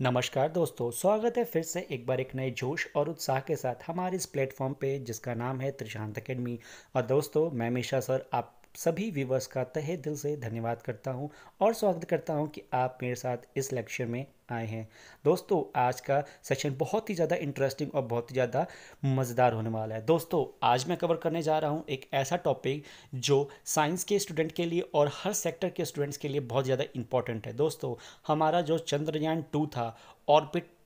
नमस्कार दोस्तों स्वागत है फिर से एक बार एक नए जोश और उत्साह के साथ हमारे इस प्लेटफॉर्म पे जिसका नाम है त्रिशांत अकेडमी और दोस्तों मैं मिशा सर आप सभी व्यूवर्स का तहे दिल से धन्यवाद करता हूँ और स्वागत करता हूँ कि आप मेरे साथ इस लेक्चर में आए हैं दोस्तों आज का सेशन बहुत ही ज़्यादा इंटरेस्टिंग और बहुत ही ज़्यादा मज़ेदार होने वाला है दोस्तों आज मैं कवर करने जा रहा हूँ एक ऐसा टॉपिक जो साइंस के स्टूडेंट के लिए और हर सेक्टर के स्टूडेंट्स के लिए बहुत ज़्यादा इंपॉर्टेंट है दोस्तों हमारा जो चंद्रयान टू था ऑर्बिट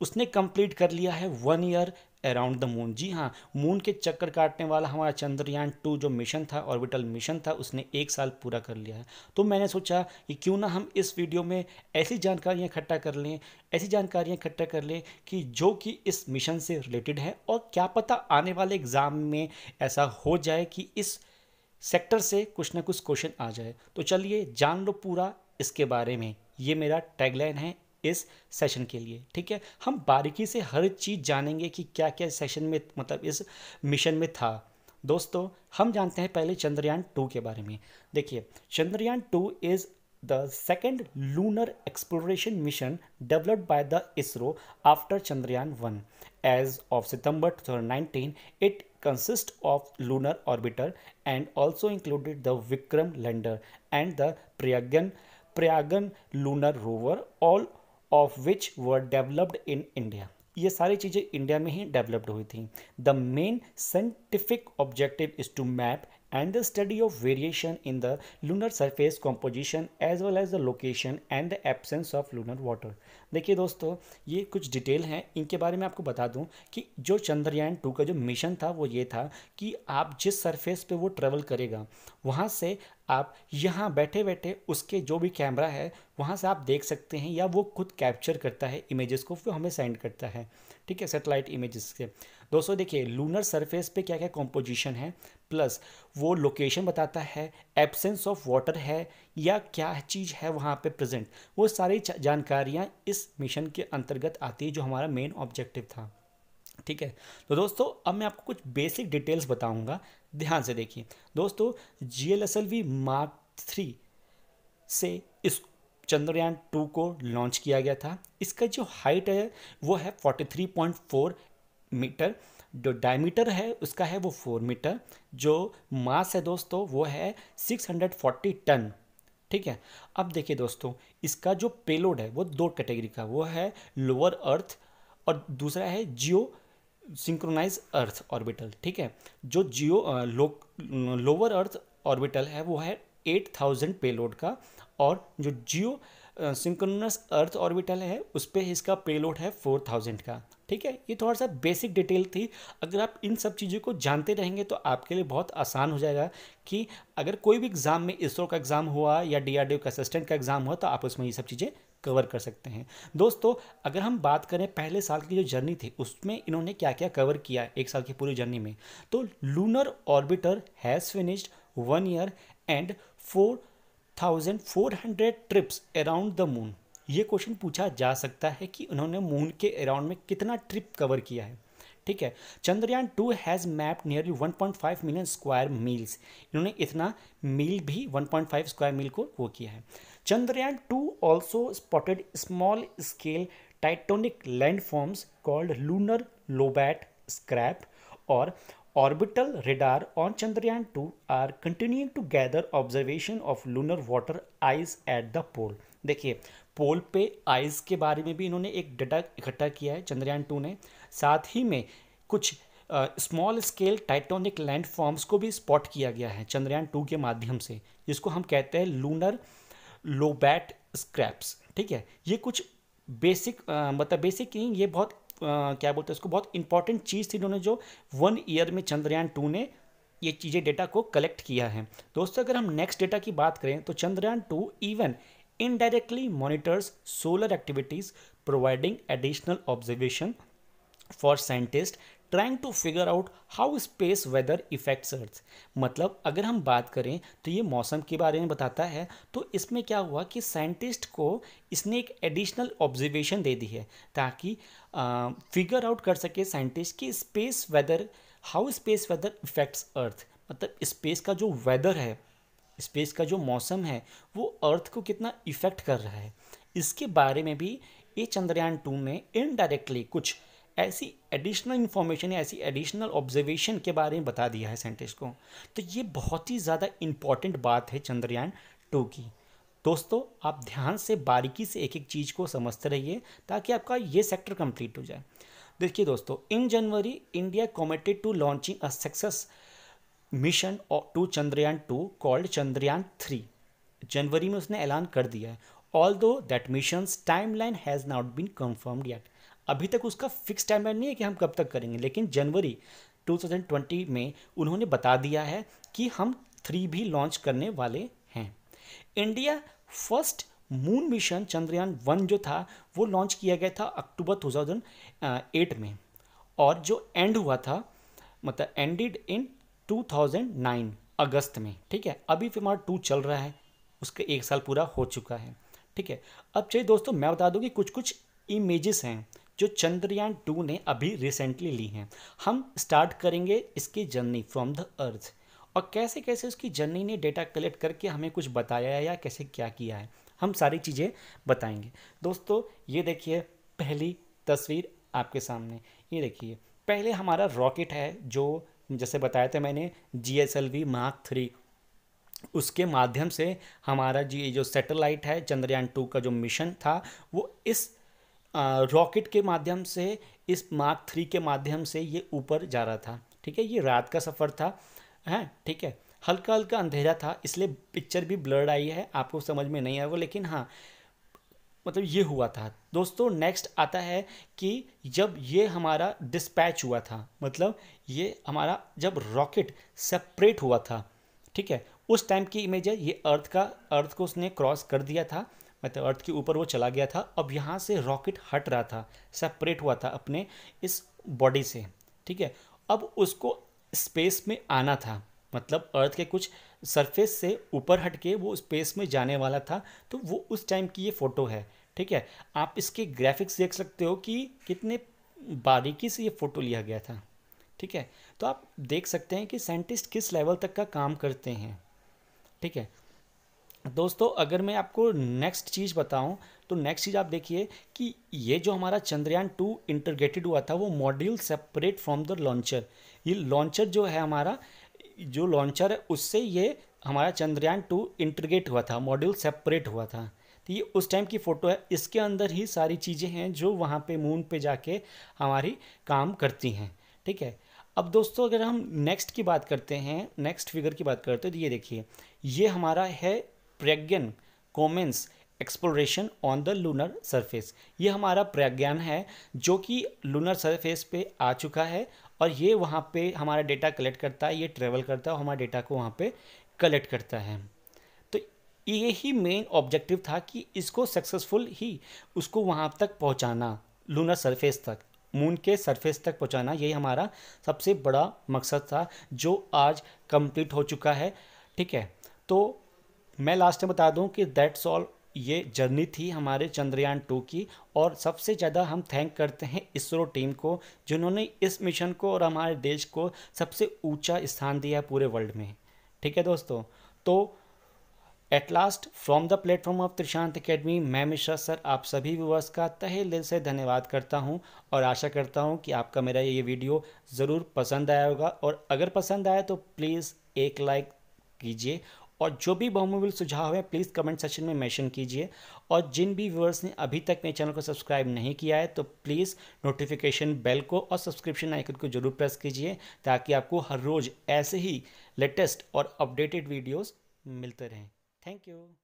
उसने कंप्लीट कर लिया है one year around the moon जी हाँ मून के चक्कर काटने वाला हमारा चंद्रयान टू जो मिशन था ऑर्बिटल मिशन था उसने एक साल पूरा कर लिया है तो मैंने सोचा कि क्यों ना हम इस वीडियो में ऐसी जानकारियाँ इकट्ठा कर लें ऐसी जानकारियाँ इकट्ठा कर लें कि जो कि इस मिशन से रिलेटेड है और क्या पता आने वाले एग्ज़ाम में ऐसा हो जाए कि इस सेक्टर से कुछ ना कुछ क्वेश्चन आ जाए तो चलिए जान लो पूरा इसके बारे में ये मेरा टैगलाइन है इस सेशन के लिए ठीक है हम बारीकी से हर चीज़ जानेंगे कि क्या क्या सेशन में मतलब इस मिशन में था दोस्तों हम जानते हैं पहले चंद्रयान टू के बारे में देखिए Chandrayaan two is the second lunar exploration mission developed by the ISRO after Chandrayaan one as of September 2019 it consist of lunar orbiter and also included the Vikram lander and the Pragyan Pragyan lunar rover all of which were developed in India ये सारी चीज़ें India में ही developed हुई थी the main scientific objective is to map and the study of variation in the lunar surface composition as well as the location and the absence of lunar water देखिए दोस्तों ये कुछ डिटेल हैं इनके बारे में आपको बता दूं कि जो चंद्रयान टू का जो मिशन था वो ये था कि आप जिस सरफेस पे वो ट्रेवल करेगा वहाँ से आप यहाँ बैठे बैठे उसके जो भी कैमरा है वहाँ से आप देख सकते हैं या वो खुद कैप्चर करता है इमेजेस को फिर हमें सेंड करता है ठीक है सेटेलाइट इमेजेस से दोस्तों देखिए लूनर सरफेस पे क्या क्या कॉम्पोजिशन है प्लस वो लोकेशन बताता है एब्सेंस ऑफ वाटर है या क्या चीज़ है वहाँ पे प्रेजेंट वो सारी जानकारियाँ इस मिशन के अंतर्गत आती है जो हमारा मेन ऑब्जेक्टिव था ठीक है तो दोस्तों अब मैं आपको कुछ बेसिक डिटेल्स बताऊंगा ध्यान से देखिए दोस्तों G L S L V Mark three से इस चंद्रयान टू को लॉन्च किया गया था इसका जो हाइट है वो है forty three point four metre जो डायमीटर है उसका है वो फोर मीटर जो मास है दोस्तों वो है सिक्स हंड्रेड फोर्टी टन ठीक है अब देखिए दोस्तों इसका जो पेलोड है वो दो कैटेगरी का वो है लोअर अर्थ और दूसरा है जियो सिंक्रोनाइज अर्थ ऑर्बिटल ठीक है जो जियो लो, लोअर अर्थ ऑर्बिटल है वो है एट थाउजेंड पेलोड का और जो जियो सिंक्रोनस अर्थ ऑर्बिटल है उस पर इसका पेलोड है फोर थाउजेंड का ठीक है ये थोड़ा सा बेसिक डिटेल थी अगर आप इन सब चीज़ों को जानते रहेंगे तो आपके लिए बहुत आसान हो जाएगा कि अगर कोई भी एग्ज़ाम में इसरो का एग्ज़ाम हुआ या डी का असिस्टेंट का एग्ज़ाम हुआ तो आप उसमें ये सब चीज़ें कवर कर सकते हैं दोस्तों अगर हम बात करें पहले साल की जो जर्नी थी उसमें इन्होंने क्या क्या कवर किया एक साल की पूरी जर्नी में तो lunar orbiter has finished one year and four thousand four hundred trips around the moon ये क्वेश्चन पूछा जा सकता है कि उन्होंने मून के अराउंड में कितना ट्रिप कवर किया है ठीक है Chandrayaan two has map nearly 1.5 million square miles इन्होंने इतना मील भी 1.5 स्क्वायर मील को वो किया है Chandrayaan two also spotted small scale tectonic landforms called lunar lobate scarp और orbital radar on Chandrayaan two are continue to gather observation of lunar water ice at the pole देखिए pole पे आइज के बारे में भी इन्होंने एक डाटा इकट्ठा किया है चंद्रयान टू ने साथ ही में कुछ स्मॉल स्केल टाइटोनिक लैंडफॉर्म्स को भी स्पॉट किया गया है चंद्रयान टू के माध्यम से जिसको हम कहते हैं लूनर लोबैट स्क्रैप्स ठीक है ये कुछ बेसिक मतलब बेसिक नहीं ये बहुत आ, क्या बोलते हैं इसको बहुत इंपॉर्टेंट चीज़ थी इन्होंने जो वन ईयर में चंद्रयान टू ने ये चीज़ें डेटा को कलेक्ट किया है दोस्तों अगर हम नेक्स्ट डेटा की बात करें तो Chandrayaan two even indirectly monitors solar activities providing additional observation for scientist trying to figure out how space weather effects earth मतलब अगर हम बात करें तो ये मौसम के बारे में बताता है तो इसमें क्या हुआ कि साइंटिस्ट को इसने एक एडिशनल ऑब्जर्वेशन दे दी है ताकि फिगर आउट कर सके साइंटिस्ट कि space weather how space weather effects earth मतलब स्पेस का जो वेदर है स्पेस का जो मौसम है वो अर्थ को कितना इफेक्ट कर रहा है इसके बारे में भी ये चंद्रयान टू में इनडायरेक्टली कुछ ऐसी एडिशनल इन्फॉर्मेशन या ऐसी एडिशनल ऑब्जर्वेशन के बारे में बता दिया है साइंटिस्ट को तो ये बहुत ही ज़्यादा इम्पॉर्टेंट बात है चंद्रयान टू की दोस्तों आप ध्यान से बारीकी से एक एक चीज़ को समझते रहिए ताकि आपका ये सेक्टर कंप्लीट हो जाए देखिए दोस्तों in January India committed to launching a success mission to Chandrayaan two called Chandrayaan three जनवरी में उसने ऐलान कर दिया है although that mission timeline has not been confirmed yet अभी तक उसका फिक्स टाइम नहीं है कि हम कब तक करेंगे लेकिन जनवरी 2020 में उन्होंने बता दिया है कि हम थ्री भी लॉन्च करने वाले हैं India first moon mission Chandrayaan one जो था वो लॉन्च किया गया था अक्टूबर 2008 में और जो एंड हुआ था मतलब एंडेड इन 2009 अगस्त में ठीक है अभी फिर टू चल रहा है उसका एक साल पूरा हो चुका है ठीक है अब चाहिए दोस्तों मैं बता दूँ कि कुछ कुछ इमेजेस हैं जो चंद्रयान टू ने अभी रिसेंटली ली हैं हम स्टार्ट करेंगे इसकी जर्नी फ्रॉम द अर्थ और कैसे कैसे उसकी जर्नी ने डेटा कलेक्ट करके हमें कुछ बताया है या कैसे क्या किया है हम सारी चीज़ें बताएंगे दोस्तों ये देखिए पहली तस्वीर आपके सामने ये देखिए पहले हमारा रॉकेट है जो जैसे बताया था मैंने G S L V Mark three उसके माध्यम से हमारा जी जो सैटेलाइट है चंद्रयान टू का जो मिशन था वो इस रॉकेट के माध्यम से इस मार्क थ्री के माध्यम से ये ऊपर जा रहा था ठीक है ये रात का सफ़र था है ठीक है हल्का हल्का अंधेरा था इसलिए पिक्चर भी ब्लर्ड आई है आपको समझ में नहीं आया लेकिन हाँ मतलब ये हुआ था दोस्तों नेक्स्ट आता है कि जब ये हमारा डिस्पैच हुआ था मतलब ये हमारा जब रॉकेट सेपरेट हुआ था ठीक है उस टाइम की इमेज है ये अर्थ का अर्थ को उसने क्रॉस कर दिया था मतलब अर्थ के ऊपर वो चला गया था अब यहाँ से रॉकेट हट रहा था सेपरेट हुआ था अपने इस बॉडी से ठीक है अब उसको स्पेस में आना था मतलब अर्थ के कुछ सरफेस से ऊपर हट के वो स्पेस में जाने वाला था तो वो उस टाइम की ये फ़ोटो है ठीक है आप इसके ग्राफिक्स देख सकते हो कि कितने बारीकी से ये फ़ोटो लिया गया था ठीक है तो आप देख सकते हैं कि साइंटिस्ट किस लेवल तक का काम करते हैं ठीक है दोस्तों अगर मैं आपको नेक्स्ट चीज़ बताऊं तो नेक्स्ट चीज़ आप देखिए कि ये जो हमारा चंद्रयान टू इंटरग्रेटेड हुआ था वो module separate from the launcher ये लॉन्चर जो है हमारा जो लॉन्चर है उससे ये हमारा चंद्रयान टू इंटरग्रेट हुआ था मॉड्यूल सेपरेट हुआ था तो ये उस टाइम की फ़ोटो है इसके अंदर ही सारी चीज़ें हैं जो वहाँ पर मून पे जाके हमारी काम करती हैं ठीक है अब दोस्तों अगर हम नेक्स्ट की बात करते हैं नेक्स्ट फिगर की बात करते हैं तो ये देखिए ये हमारा है Pragyan commences exploration on the lunar surface ये हमारा प्रज्ञान है जो कि लूनर सरफेस पे आ चुका है और ये वहाँ पे हमारा डेटा कलेक्ट करता है ये ट्रेवल करता है और हमारे डेटा को वहाँ पे कलेक्ट करता है तो ये ही मेन ऑब्जेक्टिव था कि इसको सक्सेसफुल ही उसको वहाँ तक पहुँचाना लूनर सरफेस तक मून के सरफेस तक पहुँचाना यही हमारा सबसे बड़ा मकसद था जो आज कंप्लीट हो चुका है ठीक है तो मैं लास्ट में बता दूं कि दैट्स ऑल ये जर्नी थी हमारे चंद्रयान टू की और सबसे ज़्यादा हम थैंक करते हैं इसरो टीम को जिन्होंने इस मिशन को और हमारे देश को सबसे ऊंचा स्थान दिया है पूरे वर्ल्ड में ठीक है दोस्तों तो at last from the platform of Trishant Academy मैं मिश्रा सर आप सभी व्यूवर्स का तहे दिल से धन्यवाद करता हूं और आशा करता हूं कि आपका मेरा ये वीडियो ज़रूर पसंद आया होगा और अगर पसंद आया तो प्लीज़ एक लाइक कीजिए और जो भी बहुमूल्य सुझाव है प्लीज़ कमेंट सेक्शन में मेंशन कीजिए और जिन भी व्यूअर्स ने अभी तक मेरे चैनल को सब्सक्राइब नहीं किया है तो प्लीज़ नोटिफिकेशन बेल को और सब्सक्रिप्शन आइकन को जरूर प्रेस कीजिए ताकि आपको हर रोज़ ऐसे ही लेटेस्ट और अपडेटेड वीडियोज़ मिलते रहें थैंक यू